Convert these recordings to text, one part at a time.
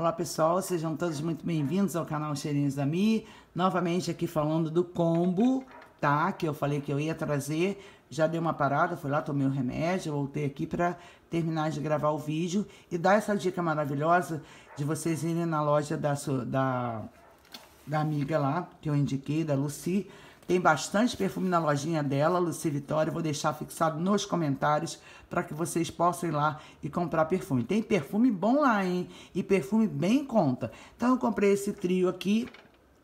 Olá pessoal, sejam todos muito bem-vindos ao canal Cheirinhos da Mi. Novamente aqui falando do combo, tá? Que eu falei que eu ia trazer. Já dei uma parada, fui lá, tomei o um remédio, voltei aqui para terminar de gravar o vídeo e dar essa dica maravilhosa de vocês irem na loja da, da, da amiga lá, que eu indiquei, da Lucy, tem bastante perfume na lojinha dela, Luci Vitória. Vou deixar fixado nos comentários para que vocês possam ir lá e comprar perfume. Tem perfume bom lá, hein? E perfume bem em conta. Então eu comprei esse trio aqui.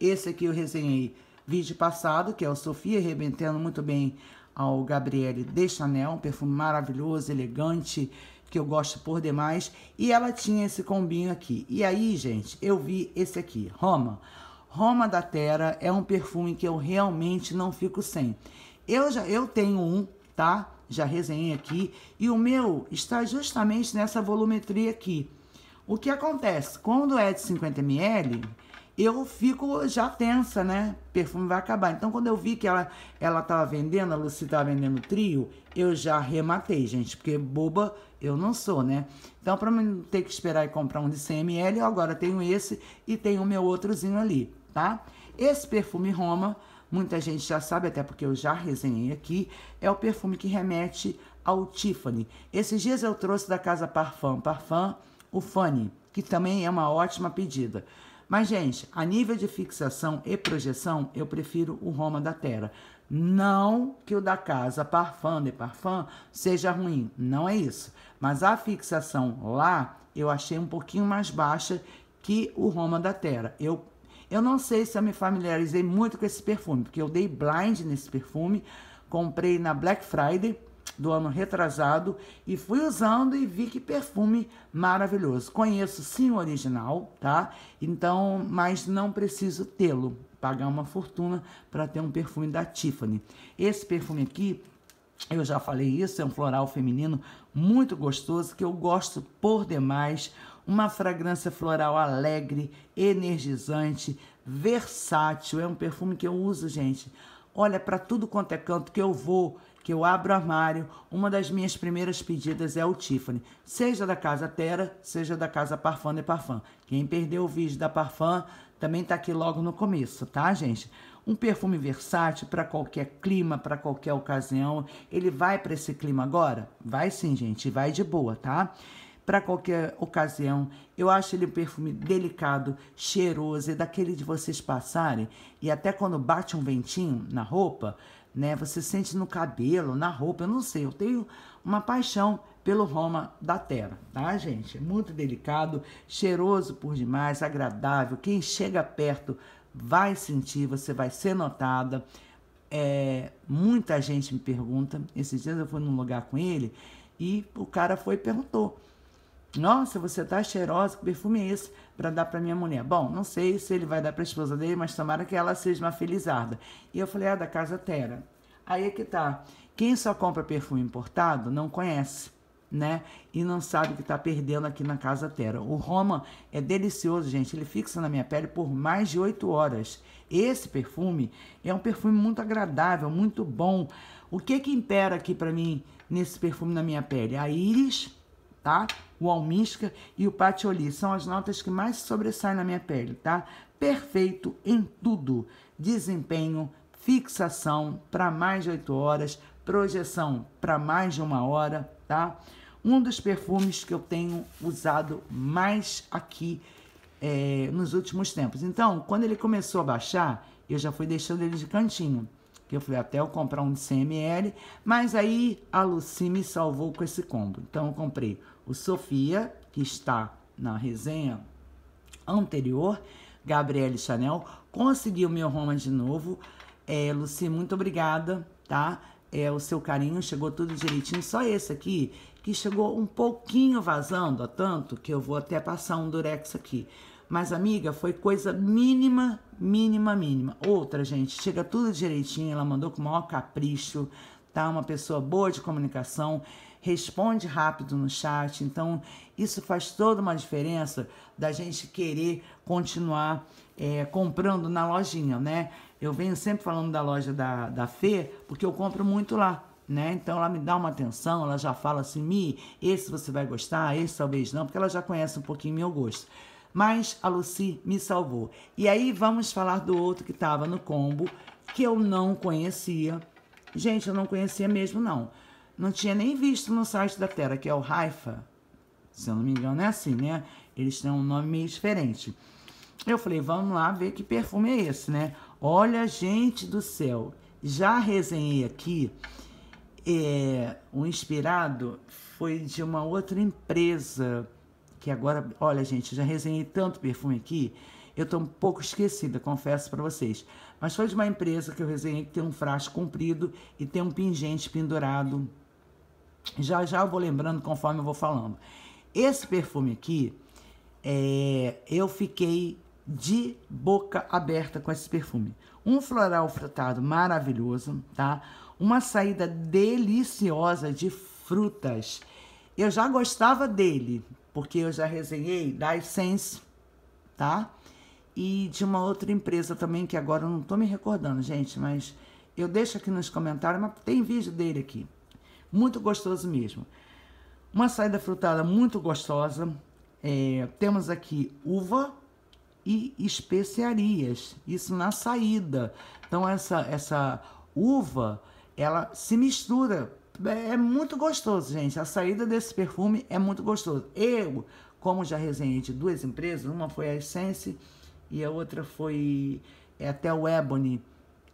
Esse aqui eu resenhei vídeo passado, que é o Sofia arrebentando muito bem ao Gabriele de Chanel, um perfume maravilhoso, elegante, que eu gosto por demais. E ela tinha esse combinho aqui. E aí, gente, eu vi esse aqui, Roma. Roma da Terra é um perfume que eu realmente não fico sem. Eu já eu tenho um, tá? Já resenhei aqui e o meu está justamente nessa volumetria aqui. O que acontece? Quando é de 50 ml, eu fico já tensa, né? O perfume vai acabar. Então, quando eu vi que ela ela tava vendendo, a Lucy tava vendendo trio, eu já rematei, gente, porque boba eu não sou, né? Então, para não ter que esperar e comprar um de 100 ml, eu agora tenho esse e tenho o meu outrozinho ali tá? Esse perfume Roma, muita gente já sabe, até porque eu já resenhei aqui, é o perfume que remete ao Tiffany. Esses dias eu trouxe da casa Parfum Parfum o Fanny, que também é uma ótima pedida. Mas, gente, a nível de fixação e projeção, eu prefiro o Roma da Terra. Não que o da casa Parfum de Parfum seja ruim, não é isso. Mas a fixação lá eu achei um pouquinho mais baixa que o Roma da Terra. Eu eu não sei se eu me familiarizei muito com esse perfume, porque eu dei blind nesse perfume, comprei na Black Friday do ano retrasado e fui usando e vi que perfume maravilhoso. Conheço sim o original, tá? Então, mas não preciso tê-lo, pagar uma fortuna para ter um perfume da Tiffany. Esse perfume aqui, eu já falei isso, é um floral feminino muito gostoso que eu gosto por demais uma fragrância floral alegre, energizante, versátil. É um perfume que eu uso, gente. Olha, para tudo quanto é canto que eu vou, que eu abro o armário, uma das minhas primeiras pedidas é o Tiffany. Seja da Casa Terra, seja da Casa Parfum de Parfum. Quem perdeu o vídeo da Parfum também tá aqui logo no começo, tá, gente? um perfume versátil para qualquer clima, para qualquer ocasião. Ele vai para esse clima agora? Vai sim, gente, vai de boa, tá? para qualquer ocasião. Eu acho ele um perfume delicado, cheiroso, é daquele de vocês passarem e até quando bate um ventinho na roupa, né, você sente no cabelo, na roupa, eu não sei, eu tenho uma paixão pelo Roma da Terra, tá, gente? É muito delicado, cheiroso por demais, agradável. Quem chega perto vai sentir, você vai ser notada. É, muita gente me pergunta. Esses dias eu fui num lugar com ele e o cara foi e perguntou: nossa, você tá cheirosa, que perfume é esse para dar para minha mulher? Bom, não sei se ele vai dar para a esposa dele, mas tomara que ela seja uma felizarda. E eu falei: "Ah, da Casa Terra". Aí é que tá. Quem só compra perfume importado não conhece, né? E não sabe que tá perdendo aqui na Casa Terra. O Roma é delicioso, gente. Ele fixa na minha pele por mais de oito horas. Esse perfume é um perfume muito agradável, muito bom. O que que impera aqui para mim nesse perfume na minha pele? A íris, tá? O almíscar e o patioli são as notas que mais sobressaem na minha pele, tá? Perfeito em tudo. Desempenho, fixação para mais de 8 horas, projeção para mais de uma hora, tá? Um dos perfumes que eu tenho usado mais aqui é, nos últimos tempos. Então, quando ele começou a baixar, eu já fui deixando ele de cantinho. Que eu fui até eu comprar um de CML, mas aí a Lucy me salvou com esse combo. Então, eu comprei o Sofia, que está na resenha anterior, Gabriele Chanel, conseguiu meu Roma de novo. É, Luci, muito obrigada, tá? É, o seu carinho chegou tudo direitinho. Só esse aqui, que chegou um pouquinho vazando, ó, tanto que eu vou até passar um durex aqui. Mas, amiga, foi coisa mínima, mínima, mínima. Outra, gente, chega tudo direitinho. Ela mandou com o maior capricho, tá? Uma pessoa boa de comunicação responde rápido no chat. Então, isso faz toda uma diferença da gente querer continuar é, comprando na lojinha, né? Eu venho sempre falando da loja da, da Fê, porque eu compro muito lá. Né? Então ela me dá uma atenção, ela já fala assim: Mi, esse você vai gostar, esse talvez não, porque ela já conhece um pouquinho meu gosto mas a Lucy me salvou. E aí vamos falar do outro que estava no combo, que eu não conhecia. Gente, eu não conhecia mesmo não não tinha nem visto no site da Terra, que é o Haifa. Se eu não me engano, é assim, né? Eles têm um nome meio diferente. Eu falei, vamos lá ver que perfume é esse, né? Olha, gente do céu, já resenhei aqui. É, o inspirado foi de uma outra empresa que agora, olha, gente, já resenhei tanto perfume aqui, eu tô um pouco esquecida, confesso para vocês. Mas foi de uma empresa que eu resenhei que tem um frasco comprido e tem um pingente pendurado já já eu vou lembrando conforme eu vou falando. Esse perfume aqui, é, eu fiquei de boca aberta com esse perfume. Um floral frutado maravilhoso, tá? Uma saída deliciosa de frutas. Eu já gostava dele, porque eu já resenhei da Essence, tá? E de uma outra empresa também, que agora eu não tô me recordando, gente, mas eu deixo aqui nos comentários, mas tem vídeo dele aqui. Muito gostoso mesmo. Uma saída frutada muito gostosa. É, temos aqui uva e especiarias. Isso na saída. Então essa essa uva, ela se mistura. É, é muito gostoso, gente. A saída desse perfume é muito gostoso. Eu, como já resenhei de duas empresas, uma foi a Essence e a outra foi é até o Ebony.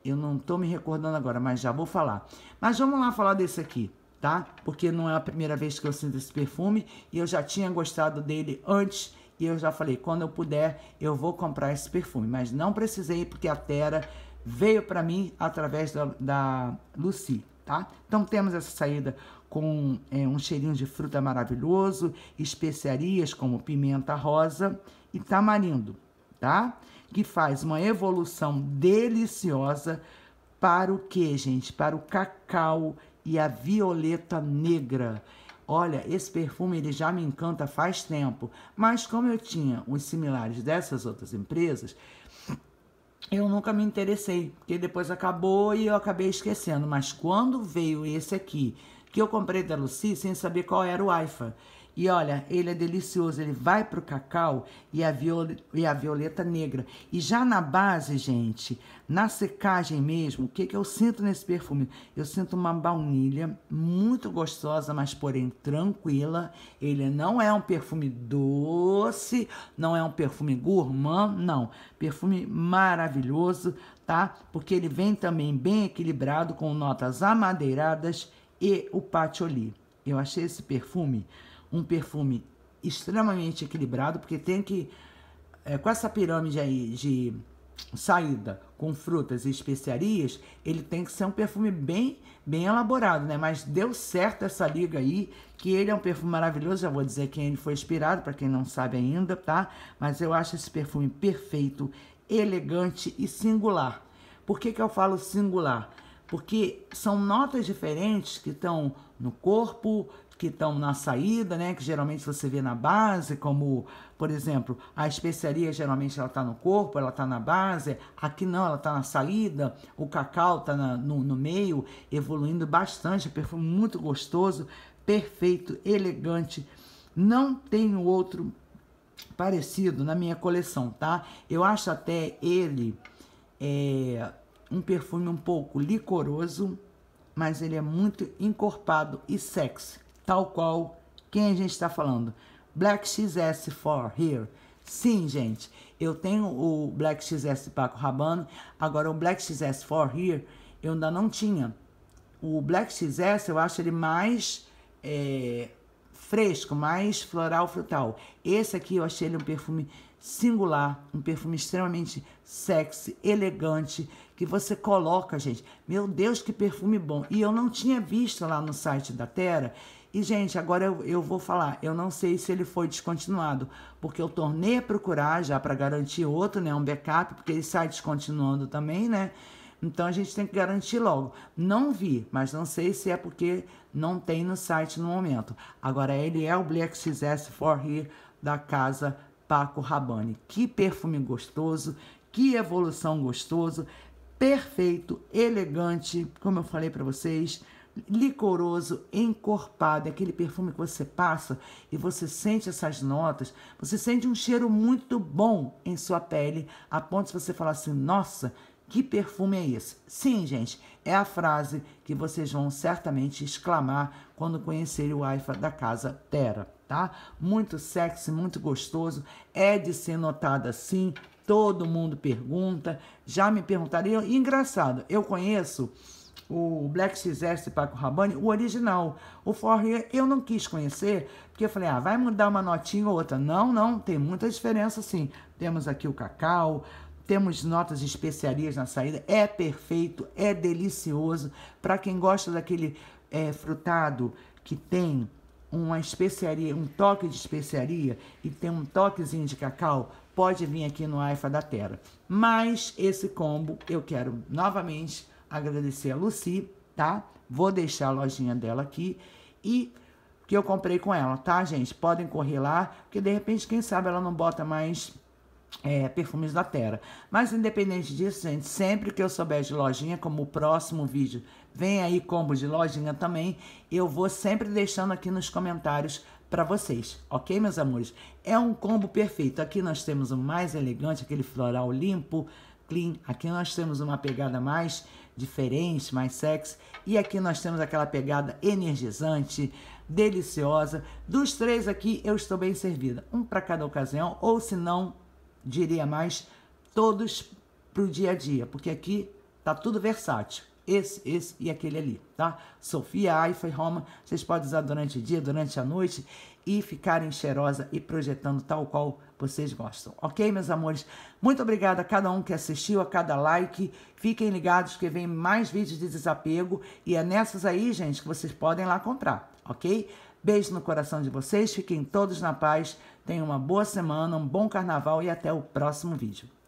Eu não estou me recordando agora, mas já vou falar. Mas vamos lá falar desse aqui tá? Porque não é a primeira vez que eu sinto esse perfume e eu já tinha gostado dele antes e eu já falei, quando eu puder, eu vou comprar esse perfume, mas não precisei porque a Tera veio para mim através da, da Lucy, tá? Então temos essa saída com é, um cheirinho de fruta maravilhoso, especiarias como pimenta rosa e tamarindo, tá? Que faz uma evolução deliciosa para o que, gente? Para o cacau e a violeta negra. Olha, esse perfume ele já me encanta faz tempo, mas como eu tinha os similares dessas outras empresas, eu nunca me interessei, porque depois acabou e eu acabei esquecendo. Mas quando veio esse aqui, que eu comprei da Lucy sem saber qual era o IFA, e olha, ele é delicioso, ele vai pro cacau e a, violeta, e a violeta negra. E já na base, gente, na secagem mesmo, o que, que eu sinto nesse perfume? Eu sinto uma baunilha muito gostosa, mas porém tranquila. Ele não é um perfume doce, não é um perfume gourmand, não. Perfume maravilhoso, tá? Porque ele vem também bem equilibrado com notas amadeiradas e o patchouli. Eu achei esse perfume um perfume extremamente equilibrado, porque tem que. É, com essa pirâmide aí de saída com frutas e especiarias, ele tem que ser um perfume bem, bem elaborado, né? Mas deu certo essa liga aí, que ele é um perfume maravilhoso, já vou dizer quem ele foi inspirado, para quem não sabe ainda, tá? Mas eu acho esse perfume perfeito, elegante e singular. Por que, que eu falo singular? Porque são notas diferentes que estão no corpo, que estão na saída, né? Que geralmente você vê na base, como, por exemplo, a especiaria geralmente ela está no corpo, ela está na base, aqui não, ela está na saída, o cacau está no, no, meio, evoluindo bastante, é perfume muito gostoso, perfeito, elegante. Não tenho outro parecido na minha coleção, tá? Eu acho até ele é, um perfume um pouco licoroso, mas ele é muito encorpado e sexy tal qual quem a gente está falando. Black XS4 here. Sim, gente, eu tenho o Black XS Paco Rabanne, agora o Black XS4 here eu ainda não tinha. O Black XS eu acho ele mais é, fresco, mais floral, frutal. Esse aqui eu achei ele um perfume singular, um perfume extremamente sexy, elegante, que você coloca, gente. Meu Deus, que perfume bom. E eu não tinha visto lá no site da Terra. E, gente, agora eu, eu vou falar. Eu não sei se ele foi descontinuado, porque eu tornei a procurar já para garantir outro, né? Um backup, porque ele sai descontinuando também, né? Então a gente tem que garantir logo. Não vi, mas não sei se é porque não tem no site no momento. Agora ele é o Black XS For Here da casa Paco Rabanne. Que perfume gostoso, que evolução gostoso perfeito, elegante, como eu falei para vocês, licoroso, encorpado, é aquele perfume que você passa e você sente essas notas, você sente um cheiro muito bom em sua pele, a ponto de você falar assim: "Nossa, que perfume é esse?". Sim, gente, é a frase que vocês vão certamente exclamar quando conhecerem o AIFA da casa Terra. Tá? Muito sexy, muito gostoso, é de ser notado assim todo mundo pergunta, já me perguntaram. E engraçado, eu conheço o Black XS Paco Rabanne, o original. O Fourier eu não quis conhecer, porque eu falei, ah, vai mudar uma notinha ou outra. Não, não, tem muita diferença sim. Temos aqui o cacau, temos notas de especiarias na saída. É perfeito, é delicioso. Para quem gosta daquele é, frutado que tem uma especiaria, um toque de especiaria e tem um toquezinho de cacau, pode vir aqui no Aifa da Terra. Mas esse combo eu quero novamente agradecer a Lucy, tá? Vou deixar a lojinha dela aqui e que eu comprei com ela, tá, gente? Podem correr lá, porque de repente, quem sabe ela não bota mais é, perfumes da Terra. Mas independente disso, gente, sempre que eu souber de lojinha, como o próximo vídeo vem aí combo de lojinha também, eu vou sempre deixando aqui nos comentários para vocês, ok, meus amores? É um combo perfeito. Aqui nós temos o mais elegante, aquele floral limpo, clean. Aqui nós temos uma pegada mais diferente, mais sexy. E aqui nós temos aquela pegada energizante, deliciosa. Dos três aqui, eu estou bem servida. Um para cada ocasião, ou se não, diria mais, todos para o dia a dia. Porque aqui tá tudo versátil esse, esse e aquele ali, tá? Sofia, Aifa e Roma, vocês podem usar durante o dia, durante a noite e ficarem cheirosa e projetando tal qual vocês gostam, ok, meus amores? Muito obrigada a cada um que assistiu, a cada like. Fiquem ligados que vem mais vídeos de desapego e é nessas aí, gente, que vocês podem lá comprar, ok? Beijo no coração de vocês, fiquem todos na paz, tenham uma boa semana, um bom carnaval e até o próximo vídeo.